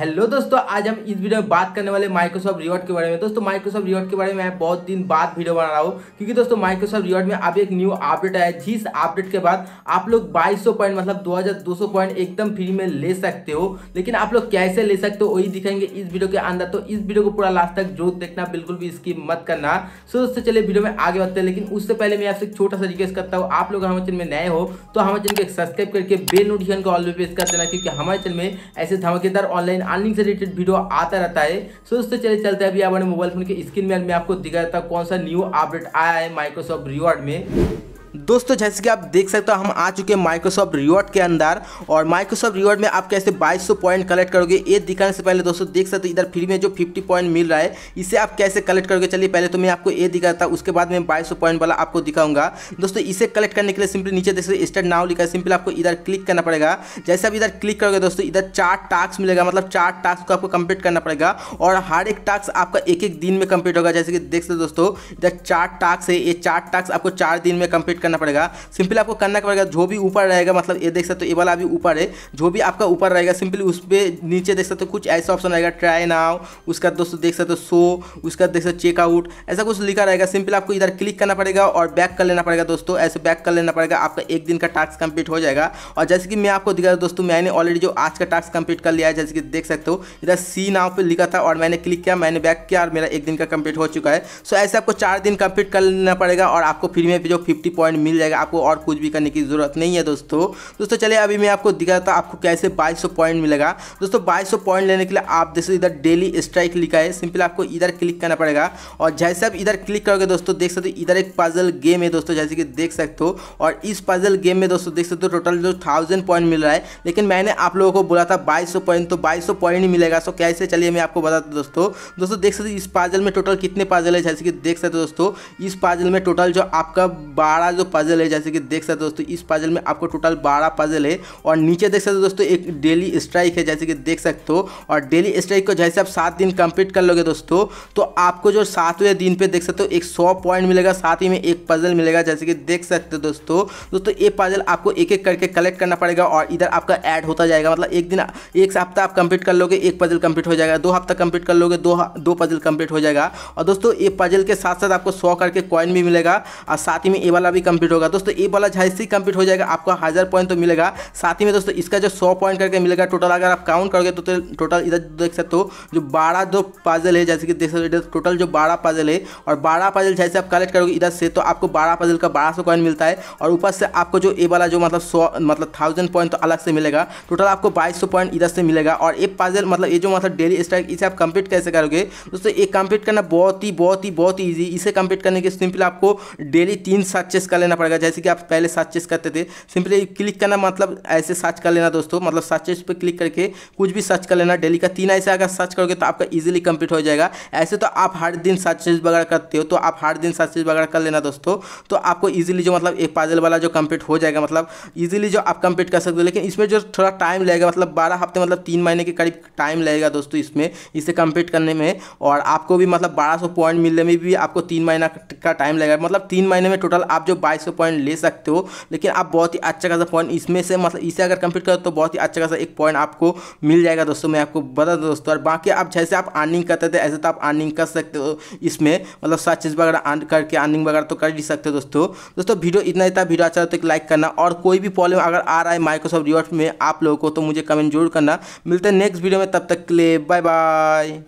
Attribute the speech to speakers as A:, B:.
A: hello दोस्तों आज हम इस वीडियो में बात करने वाले माइक्रोसॉफ्ट रिवॉर्ड के बारे में दोस्तों माइक्रोसॉफ्ट रिवॉर्ड के बारे में मैं बहुत दिन बाद वीडियो बना रहा हूँ क्योंकि दोस्तों माइक्रोसॉफ्ट रिवॉर्ड में अभी एक न्यू अपडेट आया है जिस अपडेट के बाद आप लोग 2200 पॉइंट मतलब 2200 पॉइंट एकदम फ्री में ले सकते हो लेकिन आप लोग कैसे ले सकते हो वही दिखाएंगे इस वीडियो के अंदर तो इस वीडियो को पूरा लास्ट तक जो देखना बिल्कुल भी इसकी मत करना सो दोस्तों चलिए वीडियो में आगे बढ़ते हैं लेकिन उससे पहले मैं आपसे छोटा सा रिक्वेस्ट करता हूँ आप लोग हमारे चैनल में नए हो तो हमारे चैनल को सब्सक्राइब करके बेल नोटिफिकेशन को ऑल प्रेस कर देना क्योंकि हमारे चैनल में ऐसे धमाकेदार ऑनलाइन अर्निंग से रिलेटेड वीडियो आता रहता है सो दोस्तों चले चलते हैं अभी अपने मोबाइल फोन के स्क्रीन में मैं आपको दिखाता कौन सा न्यू अपडेट आया है माइक्रोसॉफ्ट रिवॉर्ड में दोस्तों जैसे कि आप देख सकते हो हम आ चुके हैं माइक्रोसॉफ्ट रिवॉर्ड के अंदर और माइक्रोसॉफ्ट रिवॉर्ड में आप कैसे 2200 पॉइंट कलेक्ट करोगे ये दिखाने से पहले दोस्तों देख सकते हो इधर फ्री में जो 50 पॉइंट मिल रहा है इसे आप कैसे कलेक्ट करोगे चलिए पहले तो मैं आपको ये दिखाता हूँ उसके बाद में बाईस पॉइंट वाला आपको दिखाऊंगा दोस्तों इसे कलेक्ट करने के लिए सिंपली नीचे देख सकते स्टेट नाव लिखा है सिंपल आपको इधर क्लिक करना पड़ेगा जैसे आप इधर क्लिक करोगे दोस्तों इधर चार टास्क मिलेगा मतलब चार टास्क को आपको कंप्लीट करना पड़ेगा और हर एक टास्क आपका एक एक दिन में कंप्लीट होगा जैसे कि देख सकते दोस्तों इधर चार टास्क है ये चार टास्क आपको चार दिन में कंप्लीट कंप्लीट करना पड़ेगा सिंपली आपको करना पड़ेगा जो भी ऊपर रहेगा मतलब ये देख सकते हो ये वाला अभी ऊपर है जो भी आपका ऊपर रहेगा सिंपली उस पर नीचे देख सकते हो कुछ ऐसा ऑप्शन रहेगा ट्राई नाउ उसका दोस्तों देख सकते हो सो उसका देख सकते हो चेकआउट ऐसा कुछ लिखा रहेगा सिंपल आपको इधर क्लिक करना पड़ेगा और बैक कर लेना पड़ेगा दोस्तों ऐसे बैक कर लेना पड़ेगा आपका एक दिन का टास्क कंप्लीट हो जाएगा और जैसे कि मैं आपको दिखा दोस्तों मैंने ऑलरेडी जो आज का टास्क कंप्लीट कर लिया है जैसे कि देख सकते हो इधर सी नाव पर लिखा था और मैंने क्लिक किया मैंने बैक किया और मेरा एक दिन का कंप्लीट हो चुका है सो ऐसे आपको चार दिन कंप्लीट कर लेना पड़ेगा और आपको फ्री में जो फिफ्टी पॉइंट मिल जाएगा आपको और कुछ भी करने की ज़रूरत नहीं है दोस्तों दोस्तों चलिए अभी मैं आपको दिखाता आपको कैसे बाईस पॉइंट मिलेगा दोस्तों बाईस पॉइंट लेने के लिए आप जैसे इधर डेली स्ट्राइक लिखा है सिंपल आपको इधर क्लिक करना पड़ेगा और जैसे आप इधर क्लिक करोगे दोस्तों देख सकते हो इधर एक पजल गेम है दोस्तों जैसे कि देख सकते हो और इस पजल गेम में दोस्तों देख सकते हो टोटल जो थाउजेंड पॉइंट मिल रहा है लेकिन मैंने आप लोगों को बोला था बाईस पॉइंट तो बाईस पॉइंट ही मिलेगा सो कैसे चलिए मैं आपको बताता हूँ दोस्तों दोस्तों देख सकते इस पाजल में टोटल कितने पाजल है जैसे कि देख सकते हो दोस्तों इस पाजल में टोटल जो आपका बारह जो पाजल है जैसे कि देख सकते हो दोस्तों इस पाजल में आपको टोटल बारह पाजल है और नीचे देख सकते हो दोस्तों एक डेली स्ट्राइक है जैसे कि देख सकते हो और डेली स्ट्राइक को जैसे आप सात दिन कंप्लीट कर लोगे दोस्तों तो आपको जो सातवें दिन पर देख सकते हो एक सौ पॉइंट मिलेगा साथ ही में एक पाजल मिलेगा जैसे कि देख सकते हो दोस्तों दोस्तों ये पाजल आपको एक एक करके कलेक्ट करना पड़ेगा और इधर आपका ऐड होता जाएगा मतलब एक दिन एक हफ्ता आप कंप्लीट कर लोगे एक पाजल कंप्लीट हो जाएगा दो हफ्ता कंप्लीट कर लोगे दो दो पाजल कंप्लीट हो जाएगा और दोस्तों ये पाजल के साथ साथ आपको सौ करके कॉइन भी मिलेगा और साथ ही में ये वाला भी कंप्लीट होगा दोस्तों ये वाला जैसे ही कंप्लीट हो जाएगा आपको हज़ार पॉइंट तो मिलेगा साथ ही में दोस्तों इसका जो सौ पॉइंट करके मिलेगा टोटल अगर आप काउंट करोगे तो टोटल तो इधर देख सकते हो जो बारह दो पाजल है जैसे कि देख सकते हो टोटल जो बारह पाजल है और बारह पाजल जैसे आप कलेक्ट करोगे इधर से तो आपको बारह पाजल का बारह सौ कॉइन मिलता है और ऊपर से आपको जो ए वाला जो मतलब सौ मतलब थाउजेंड पॉइंट तो अलग से मिलेगा टोटल आपको बाईस सौ पॉइंट इधर से मिलेगा और एक पाजल मतलब ये जो मतलब डेली स्ट्राइक इसे आप कंप्लीट कैसे करोगे दोस्तों ये कंप्लीट करना बहुत ही बहुत ही बहुत ही ईजी इसे कंप्लीट करने के सिंपल आपको डेली तीन सक्सेस कर कर लेना पड़ेगा जैसे कि आप पहले सर्चेस करते थे सिंपली क्लिक करना मतलब ऐसे सर्च कर लेना दोस्तों मतलब सर्चेस पर क्लिक करके कुछ भी सर्च कर लेना डेली का तीन ऐसे अगर सर्च करोगे तो आपका ईजिली कंप्लीट हो जाएगा ऐसे तो आप हर दिन सर्चेज वगैरह करते हो तो आप हर दिन सर्चेज वगैरह कर लेना दोस्तों तो आपको ईजिली जो मतलब एक पाजल वाला जो कंप्लीट हो जाएगा मतलब ईजिली जो आप कंप्लीट कर सकते हो लेकिन इसमें जो थोड़ा टाइम लगेगा मतलब बारह हफ्ते मतलब तीन महीने के करीब टाइम लगेगा दोस्तों इसमें इसे कंप्लीट करने में और आपको भी मतलब बारह पॉइंट मिलने में भी आपको तीन महीना का टाइम लगेगा मतलब तीन महीने में टोटल आप जो बाईस पॉइंट ले सकते हो लेकिन आप बहुत ही अच्छा खासा पॉइंट इसमें से मतलब इसे अगर कंप्लीट करो तो बहुत ही अच्छा खासा एक पॉइंट आपको मिल जाएगा दोस्तों मैं आपको बता दूँ दोस्तों और बाकी आप जैसे आप अर्निंग करते थे ऐसे तो आप अर्निंग कर सकते हो इसमें मतलब सर्च वगैरह करके अर्निंग वगैरह तो कर ही सकते हो दोस्तों दोस्तों वीडियो इतना इतना वीडियो अच्छा तो एक लाइक करना और कोई भी प्रॉब्लम अगर आ रहा है माइक्रोसॉफ्ट रिवर्ट में आप लोगों को तो मुझे कमेंट जरूर करना मिलते हैं नेक्स्ट वीडियो में तब तक के लिए बाय बाय